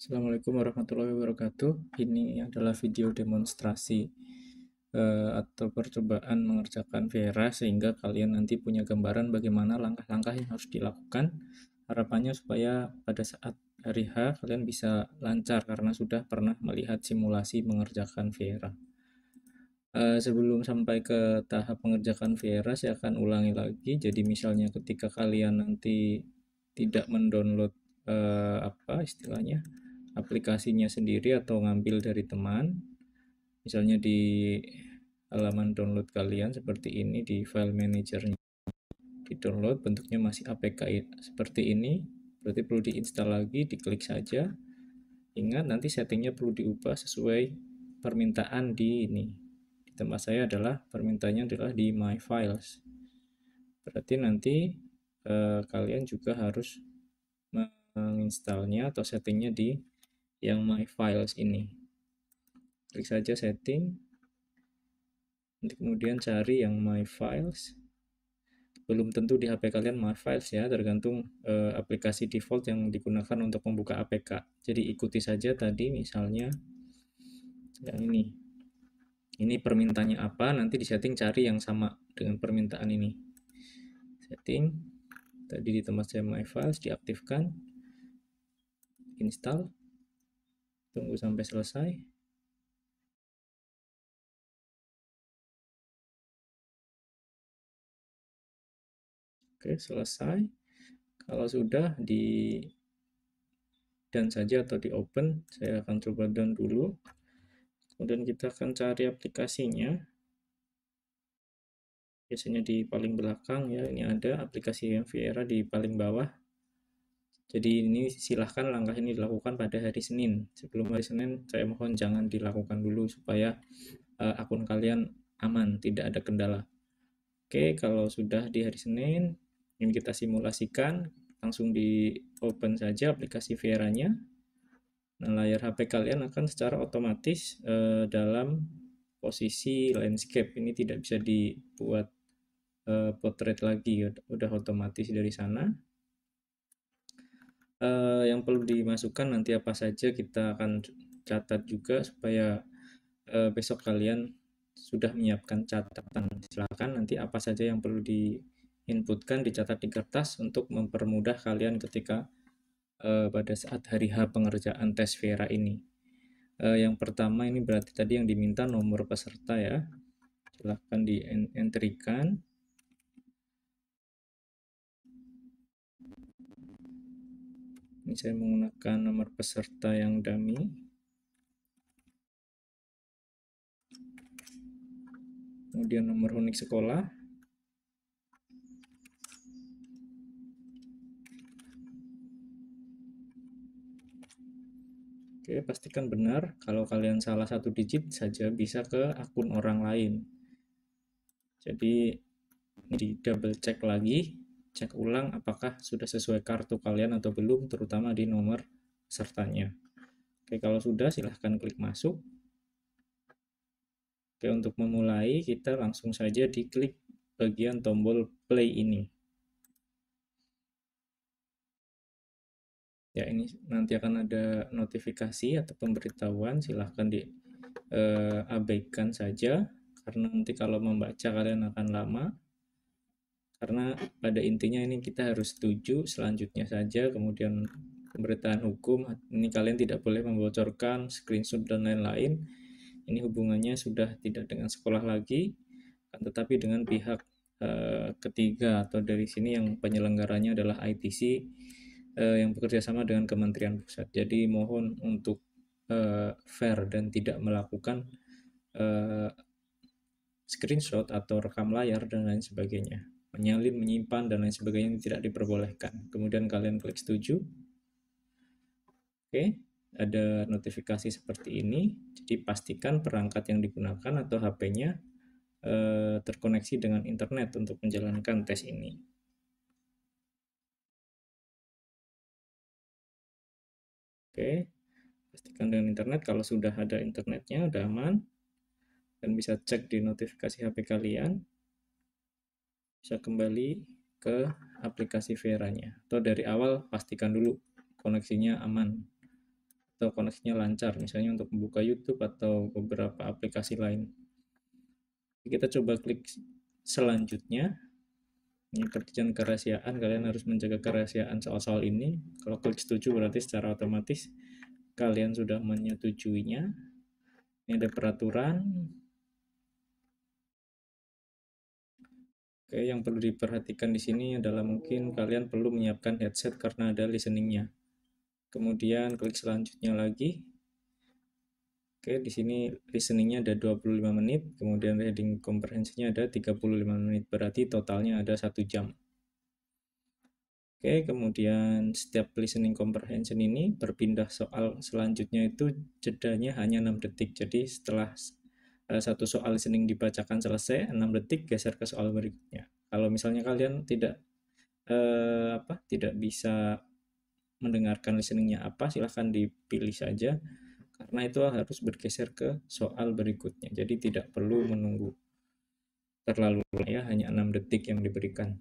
Assalamualaikum warahmatullahi wabarakatuh. Ini adalah video demonstrasi uh, atau percobaan mengerjakan Vera sehingga kalian nanti punya gambaran bagaimana langkah-langkah yang harus dilakukan. Harapannya supaya pada saat hari H kalian bisa lancar karena sudah pernah melihat simulasi mengerjakan Vera. Uh, eh, sebelum sampai ke tahap mengerjakan Vera, saya akan ulangi lagi. Jadi misalnya ketika kalian nanti tidak mendownload Uh, apa istilahnya aplikasinya sendiri atau ngambil dari teman misalnya di halaman download kalian seperti ini di file manajernya di download bentuknya masih APK seperti ini berarti perlu diinstal lagi diklik saja ingat nanti settingnya perlu diubah sesuai permintaan di ini di tempat saya adalah permintaannya adalah di my files berarti nanti eh, kalian juga harus menginstalnya atau settingnya di yang my files ini klik saja setting nanti kemudian cari yang my files belum tentu di HP kalian my files ya tergantung e, aplikasi default yang digunakan untuk membuka APK jadi ikuti saja tadi misalnya yang ini ini permintaannya apa nanti di setting cari yang sama dengan permintaan ini setting tadi di tempat saya my files diaktifkan install tunggu sampai selesai oke selesai kalau sudah di dan saja atau di open saya akan coba down dulu kemudian kita akan cari aplikasinya biasanya di paling belakang ya ini ada aplikasi yang Viera di paling bawah jadi ini silahkan langkah ini dilakukan pada hari Senin. Sebelum hari Senin, saya mohon jangan dilakukan dulu supaya uh, akun kalian aman, tidak ada kendala. Oke, kalau sudah di hari Senin, ini kita simulasikan, langsung di open saja aplikasi Vera-nya. Nah, layar HP kalian akan secara otomatis uh, dalam posisi landscape. Ini tidak bisa dibuat uh, eh, portrait lagi, udah otomatis dari sana uh, yang perlu dimasukkan nanti apa saja kita akan catat juga supaya uh, besok kalian sudah menyiapkan catatan. Silakan nanti apa saja yang perlu diinputkan dicatat di kertas untuk mempermudah kalian ketika uh, pada saat hari H pengerjaan tes Vera ini. uh, yang pertama ini berarti tadi yang diminta nomor peserta ya. Silahkan dientrikan. ini saya menggunakan nomor peserta yang dummy kemudian nomor unik sekolah Oke, pastikan benar. Kalau kalian salah satu digit saja bisa ke akun orang lain. Jadi, di double check lagi cek ulang apakah sudah sesuai kartu kalian atau belum, terutama di nomor sertanya. Oke, kalau sudah silahkan klik masuk. Oke, untuk memulai kita langsung saja diklik bagian tombol play ini. Ya, ini nanti akan ada notifikasi atau pemberitahuan, silahkan di eh, abaikan saja karena nanti kalau membaca kalian akan lama karena pada intinya ini kita harus setuju selanjutnya saja kemudian pemberitaan hukum ini kalian tidak boleh membocorkan screenshot dan lain-lain ini hubungannya sudah tidak dengan sekolah lagi tetapi dengan pihak uh, ketiga atau dari sini yang penyelenggaranya adalah ITC uh, eh, yang bekerja sama dengan Kementerian Pusat jadi mohon untuk uh, fair dan tidak melakukan screenshot atau rekam layar dan lain sebagainya menyalin, menyimpan, dan lain sebagainya ini tidak diperbolehkan. Kemudian kalian klik setuju. Oke, ada notifikasi seperti ini. Jadi pastikan perangkat yang digunakan atau HP-nya eh, terkoneksi dengan internet untuk menjalankan tes ini. Oke, pastikan dengan internet. Kalau sudah ada internetnya, udah aman. Dan bisa cek di notifikasi HP kalian bisa kembali ke aplikasi Veranya atau dari awal pastikan dulu koneksinya aman atau koneksinya lancar misalnya untuk membuka YouTube atau beberapa aplikasi lain kita coba klik selanjutnya ini kerjaan kerahasiaan kalian harus menjaga kerahasiaan soal-soal ini kalau klik setuju berarti secara otomatis kalian sudah menyetujuinya ini ada peraturan Oke, yang perlu diperhatikan di sini adalah mungkin kalian perlu menyiapkan headset karena ada listeningnya. Kemudian klik selanjutnya lagi. Oke, di sini listeningnya ada 25 menit, kemudian reading comprehensionnya ada 35 menit, berarti totalnya ada satu jam. Oke, kemudian setiap listening comprehension ini berpindah soal selanjutnya itu jedanya hanya 6 detik. Jadi setelah Eh, satu soal listening dibacakan selesai 6 detik geser ke soal berikutnya kalau misalnya kalian tidak eh, apa tidak bisa mendengarkan listeningnya apa silahkan dipilih saja karena itu harus bergeser ke soal berikutnya jadi tidak perlu menunggu terlalu ya hanya 6 detik yang diberikan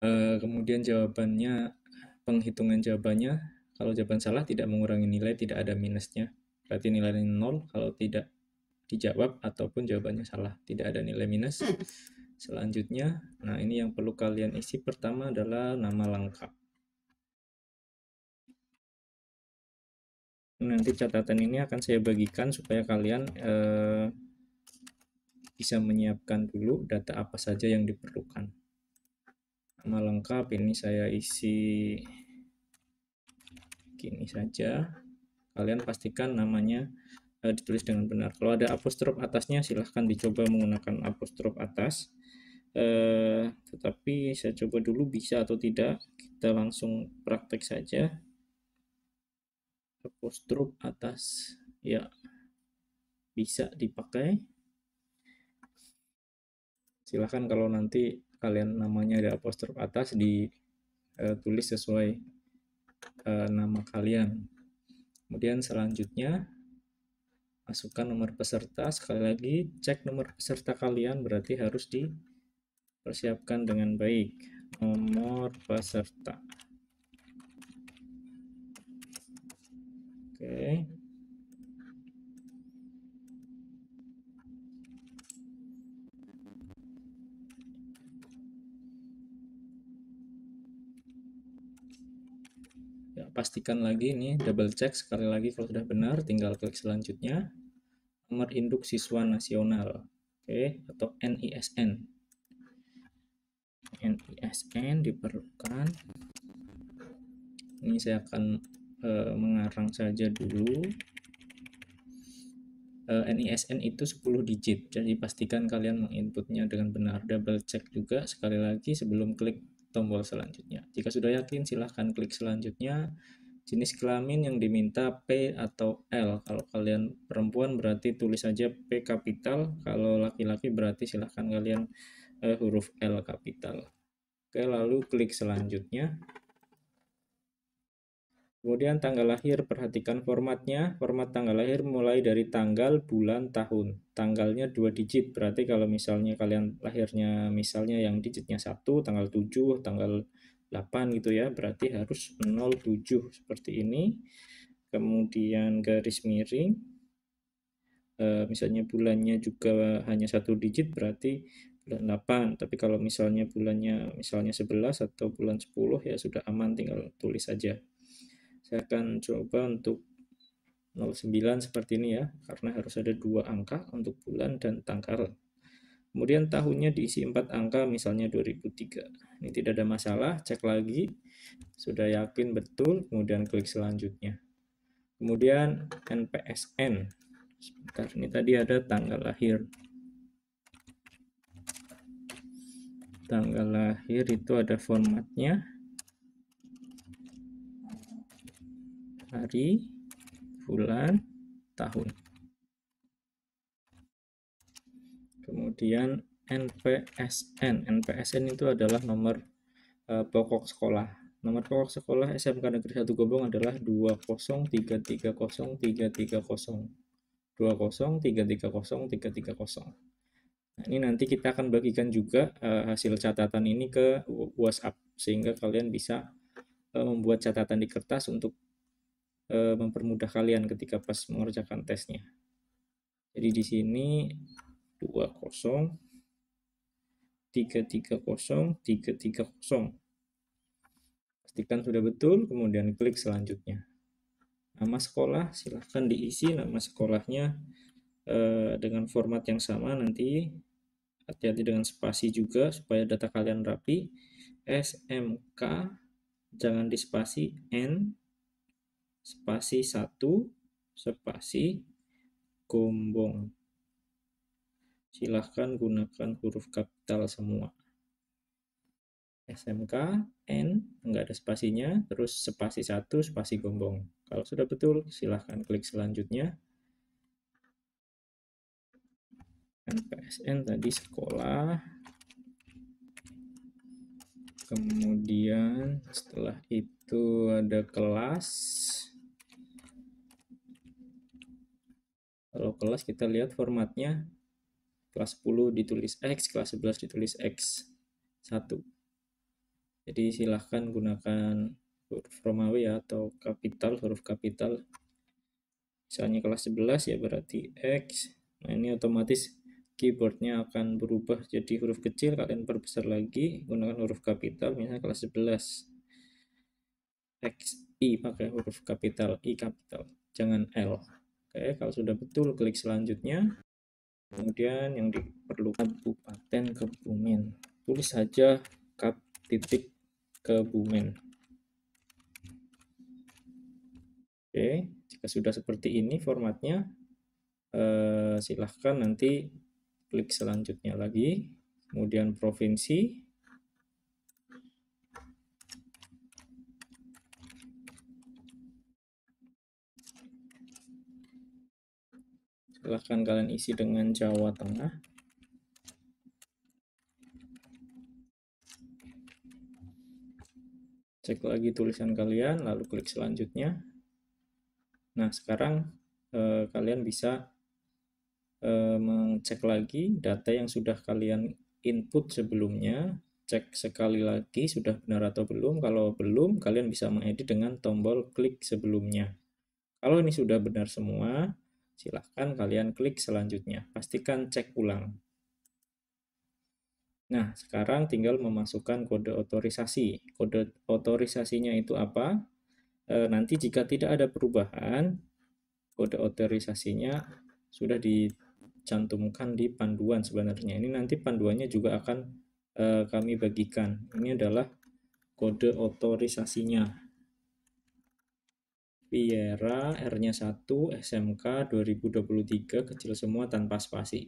eh, kemudian jawabannya penghitungan jawabannya kalau jawaban salah tidak mengurangi nilai tidak ada minusnya berarti nilainya nol kalau tidak dijawab ataupun jawabannya salah tidak ada nilai minus hmm. selanjutnya nah ini yang perlu kalian isi pertama adalah nama lengkap nanti catatan ini akan saya bagikan supaya kalian eh, bisa menyiapkan dulu data apa saja yang diperlukan nama lengkap ini saya isi gini saja kalian pastikan namanya uh, ditulis dengan benar. Kalau ada apostrof atasnya, silahkan dicoba menggunakan apostrof atas. Uh, tetapi saya coba dulu bisa atau tidak. Kita langsung praktek saja. Apostrof atas, ya bisa dipakai. Silahkan kalau nanti kalian namanya ada apostrof atas ditulis eh, sesuai nama kalian Kemudian selanjutnya masukkan nomor peserta. Sekali lagi cek nomor peserta kalian berarti harus dipersiapkan dengan baik. Nomor peserta. Oke. Okay. pastikan lagi ini double check sekali lagi kalau sudah benar tinggal klik selanjutnya nomor induk siswa nasional oke okay, atau NISN NISN diperlukan ini saya akan uh, mengarang saja dulu uh, eh, NISN itu 10 digit jadi pastikan kalian menginputnya dengan benar double check juga sekali lagi sebelum klik tombol selanjutnya. Jika sudah yakin, silahkan klik selanjutnya. Jenis kelamin yang diminta P atau L. Kalau kalian perempuan berarti tulis saja P kapital, kalau laki-laki berarti silahkan kalian uh, huruf L kapital. Oke, lalu klik selanjutnya. Kemudian tanggal lahir, perhatikan formatnya. Format tanggal lahir mulai dari tanggal, bulan, tahun. Tanggalnya dua digit, berarti kalau misalnya kalian lahirnya misalnya yang digitnya satu, tanggal 7, tanggal 8 gitu ya, berarti harus 07 seperti ini. Kemudian garis miring. E, misalnya bulannya juga hanya satu digit, berarti bulan 8 tapi kalau misalnya bulannya misalnya 11 atau bulan 10 ya sudah aman tinggal tulis saja saya akan coba untuk 09 seperti ini ya, karena harus ada dua angka untuk bulan dan tanggal. Kemudian tahunnya diisi empat angka, misalnya 2003. Ini tidak ada masalah, cek lagi. Sudah yakin betul, kemudian klik selanjutnya. Kemudian NPSN. Sebentar, ini tadi ada tanggal lahir. Tanggal lahir itu ada formatnya. hari, bulan, tahun. Kemudian NPSN. NPSN itu adalah nomor e, pokok sekolah. Nomor pokok sekolah SMK Negeri 1 Gobong adalah 203303300. 203303300. Nah, ini nanti kita akan bagikan juga uh, hasil catatan ini ke WhatsApp sehingga kalian bisa uh, membuat catatan di kertas untuk Eh, mempermudah kalian ketika pas mengerjakan tesnya. Jadi di sini 20 330 330. Pastikan sudah betul, kemudian klik selanjutnya. Nama sekolah silahkan diisi nama sekolahnya eh, dengan format yang sama nanti hati-hati dengan spasi juga supaya data kalian rapi. SMK jangan di spasi N spasi satu spasi gombong. Silahkan gunakan huruf kapital semua. SMK, N, nggak ada spasinya, terus spasi satu spasi gombong. Kalau sudah betul, silahkan klik selanjutnya. MPSN tadi sekolah, kemudian setelah itu ada kelas, Kalau kelas kita lihat formatnya kelas 10 ditulis X, kelas 11 ditulis X1. Jadi silahkan gunakan huruf Romawi ya, atau kapital, huruf kapital. Misalnya kelas 11 ya berarti X. Nah ini otomatis keyboardnya akan berubah jadi huruf kecil, kalian perbesar lagi, gunakan huruf kapital, misalnya kelas 11. X, I pakai huruf kapital, I kapital, jangan L. Oke, kalau sudah betul klik selanjutnya. Kemudian yang diperlukan Kabupaten Kebumen. Tulis saja kap titik Kebumen. Oke, jika sudah seperti ini formatnya, eh, silahkan nanti klik selanjutnya lagi. Kemudian provinsi, silahkan kalian isi dengan Jawa Tengah cek lagi tulisan kalian lalu klik selanjutnya nah sekarang eh, kalian bisa eh, mengecek lagi data yang sudah kalian input sebelumnya cek sekali lagi sudah benar atau belum. Kalau belum, kalian bisa mengedit dengan tombol klik sebelumnya. Kalau ini sudah benar semua, Silahkan kalian klik selanjutnya. Pastikan cek ulang. Nah, sekarang tinggal memasukkan kode otorisasi. Kode otorisasinya itu apa? E, nanti jika tidak ada perubahan, kode otorisasinya sudah dicantumkan di panduan sebenarnya. Ini nanti panduannya juga akan e, kami bagikan. Ini adalah kode otorisasinya. Piera R-nya 1 SMK 2023 kecil semua tanpa spasi.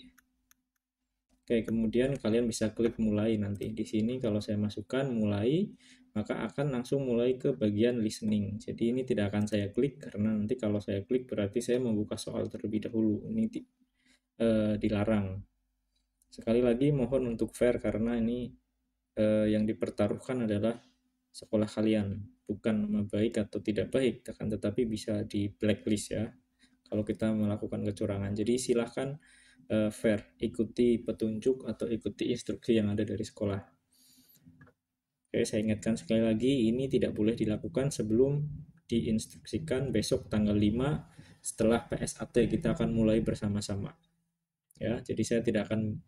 Oke, kemudian kalian bisa klik mulai nanti. Di sini kalau saya masukkan mulai, maka akan langsung mulai ke bagian listening. Jadi ini tidak akan saya klik karena nanti kalau saya klik berarti saya membuka soal terlebih dahulu. Ini di, eh, dilarang. Sekali lagi mohon untuk fair karena ini eh, yang dipertaruhkan adalah sekolah kalian bukan nama baik atau tidak baik, akan tetapi bisa di blacklist ya kalau kita melakukan kecurangan. Jadi silahkan uh, eh, fair, ikuti petunjuk atau ikuti instruksi yang ada dari sekolah. Oke, saya ingatkan sekali lagi, ini tidak boleh dilakukan sebelum diinstruksikan besok tanggal 5 setelah PSAT kita akan mulai bersama-sama. Ya, jadi saya tidak akan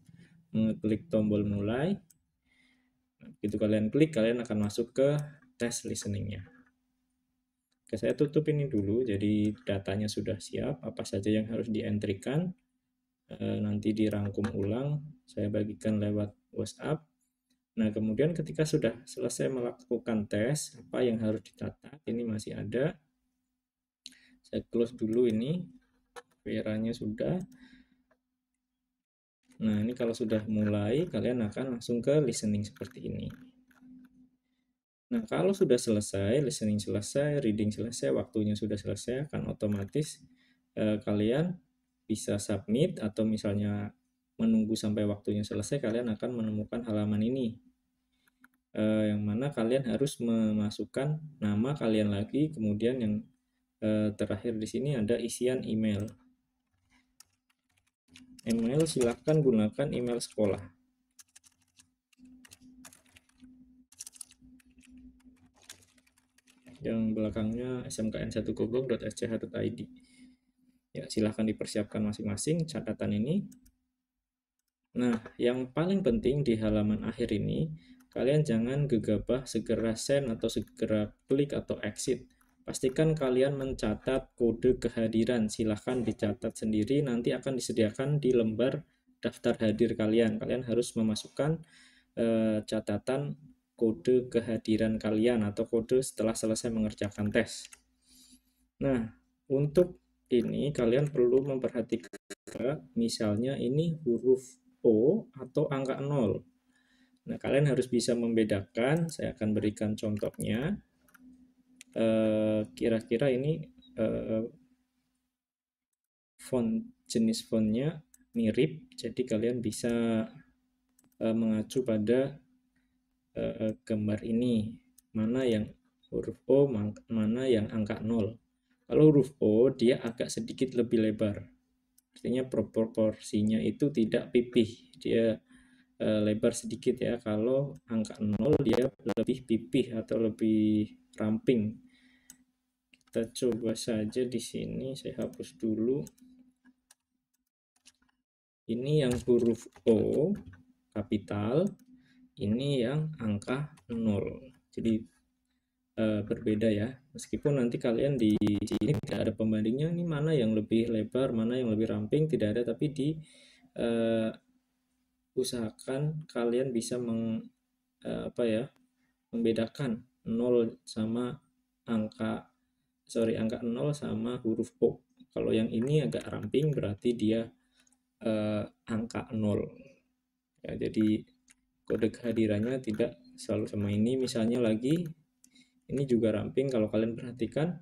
mengklik tombol mulai. Begitu kalian klik, kalian akan masuk ke tes listeningnya. Oke, saya tutup ini dulu. Jadi datanya sudah siap. Apa saja yang harus dientrikan eh, nanti dirangkum ulang. Saya bagikan lewat WhatsApp. Nah, kemudian ketika sudah selesai melakukan tes, apa yang harus dicatat? Ini masih ada. Saya close dulu ini. Veranya sudah. Nah, ini kalau sudah mulai, kalian akan langsung ke listening seperti ini. Nah, kalau sudah selesai, listening selesai, reading selesai, waktunya sudah selesai, akan otomatis eh, kalian bisa submit atau misalnya menunggu sampai waktunya selesai, kalian akan menemukan halaman ini. Eh, yang mana kalian harus memasukkan nama kalian lagi, kemudian yang eh, terakhir di sini ada isian email. Email silahkan gunakan email sekolah. yang belakangnya smkn1goblog.sch.id. Ya, silahkan dipersiapkan masing-masing catatan ini. Nah, yang paling penting di halaman akhir ini, kalian jangan gegabah segera send atau segera klik atau exit. Pastikan kalian mencatat kode kehadiran. Silahkan dicatat sendiri, nanti akan disediakan di lembar daftar hadir kalian. Kalian harus memasukkan eh, catatan kode kehadiran kalian atau kode setelah selesai mengerjakan tes. Nah, untuk ini kalian perlu memperhatikan misalnya ini huruf O atau angka 0. Nah, kalian harus bisa membedakan. Saya akan berikan contohnya. Eh, kira-kira ini eh, font jenis fontnya mirip, jadi kalian bisa eh, mengacu pada uh, eh, gambar ini mana yang huruf O mana yang angka 0 kalau huruf O dia agak sedikit lebih lebar artinya proporsinya itu tidak pipih dia uh, lebar sedikit ya kalau angka 0 dia lebih pipih atau lebih ramping kita coba saja di sini saya hapus dulu ini yang huruf O kapital ini yang angka 0 jadi uh, berbeda ya meskipun nanti kalian di sini tidak ada pembandingnya ini mana yang lebih lebar mana yang lebih ramping tidak ada tapi di uh, usahakan kalian bisa meng uh, apa ya membedakan 0 sama angka sorry angka 0 sama huruf O kalau yang ini agak ramping berarti dia angka 0 ya jadi kode kehadirannya tidak selalu sama ini misalnya lagi ini juga ramping kalau kalian perhatikan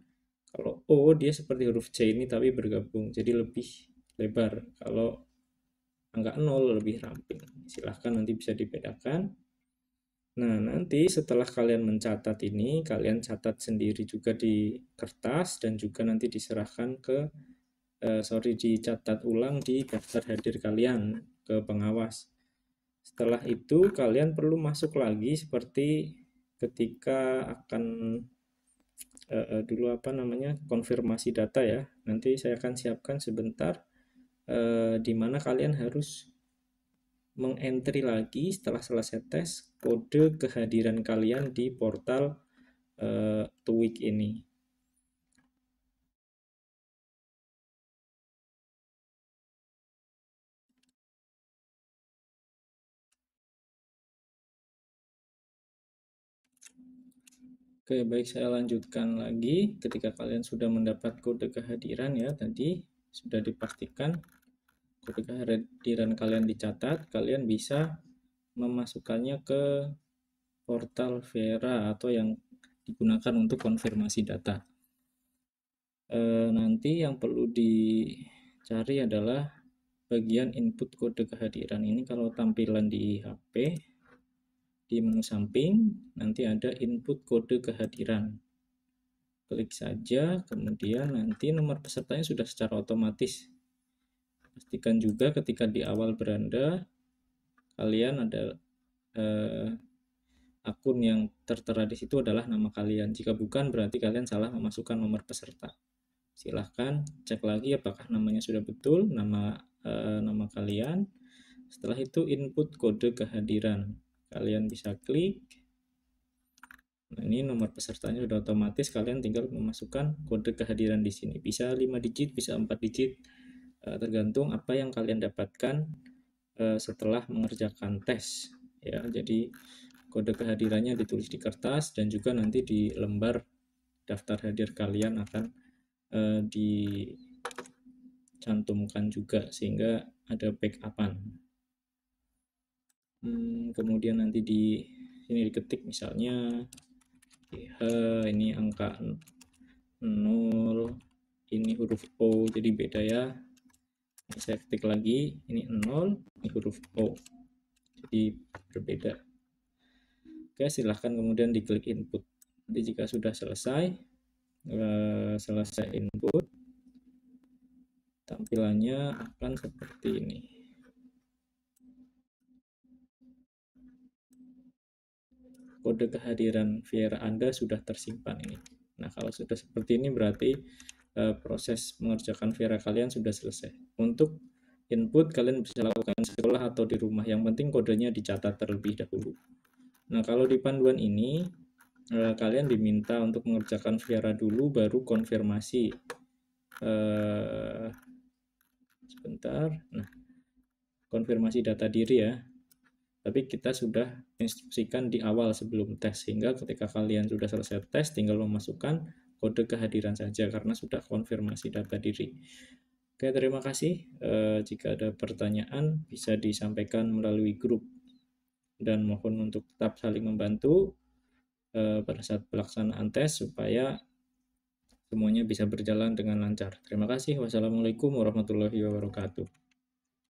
kalau O oh, dia seperti huruf C ini tapi bergabung jadi lebih lebar kalau angka 0 lebih ramping silahkan nanti bisa dibedakan nah nanti setelah kalian mencatat ini kalian catat sendiri juga di kertas dan juga nanti diserahkan ke uh, sorry dicatat ulang di daftar hadir kalian ke pengawas setelah itu kalian perlu masuk lagi seperti ketika akan uh, dulu apa namanya konfirmasi data ya. Nanti saya akan siapkan sebentar uh, di mana kalian harus mengentry lagi setelah selesai tes kode kehadiran kalian di portal uh, ini. Oke, baik saya lanjutkan lagi. Ketika kalian sudah mendapat kode kehadiran ya tadi sudah dipastikan kode kehadiran kalian dicatat, kalian bisa memasukkannya ke portal Vera atau yang digunakan untuk konfirmasi data. E, nanti yang perlu dicari adalah bagian input kode kehadiran ini kalau tampilan di HP di menu samping, nanti ada input kode kehadiran. Klik saja, kemudian nanti nomor pesertanya sudah secara otomatis. Pastikan juga ketika di awal beranda, kalian ada eh, akun yang tertera di situ adalah nama kalian. Jika bukan, berarti kalian salah memasukkan nomor peserta. Silahkan cek lagi apakah namanya sudah betul, nama eh, nama kalian. Setelah itu input kode kehadiran kalian bisa klik nah ini nomor pesertanya sudah otomatis kalian tinggal memasukkan kode kehadiran di sini bisa 5 digit bisa 4 digit eh, tergantung apa yang kalian dapatkan eh, setelah mengerjakan tes ya jadi kode kehadirannya ditulis di kertas dan juga nanti di lembar daftar hadir kalian akan eh, dicantumkan juga sehingga ada backupan hmm, kemudian nanti di sini diketik misalnya h ini angka 0 ini huruf O jadi beda ya ini saya ketik lagi ini 0 ini huruf O jadi berbeda oke silahkan kemudian diklik input nanti jika sudah selesai eh, selesai input tampilannya akan seperti ini kode kehadiran VR Anda sudah tersimpan ini. Nah, kalau sudah seperti ini berarti e, proses mengerjakan VR kalian sudah selesai. Untuk input kalian bisa lakukan sekolah atau di rumah. Yang penting kodenya dicatat terlebih dahulu. Nah, kalau di panduan ini e, kalian diminta untuk mengerjakan VR dulu baru konfirmasi. E, sebentar. Nah, konfirmasi data diri ya tapi kita sudah instruksikan di awal sebelum tes sehingga ketika kalian sudah selesai tes tinggal memasukkan kode kehadiran saja karena sudah konfirmasi data diri oke terima kasih e, jika ada pertanyaan bisa disampaikan melalui grup dan mohon untuk tetap saling membantu e, pada saat pelaksanaan tes supaya semuanya bisa berjalan dengan lancar terima kasih wassalamualaikum warahmatullahi wabarakatuh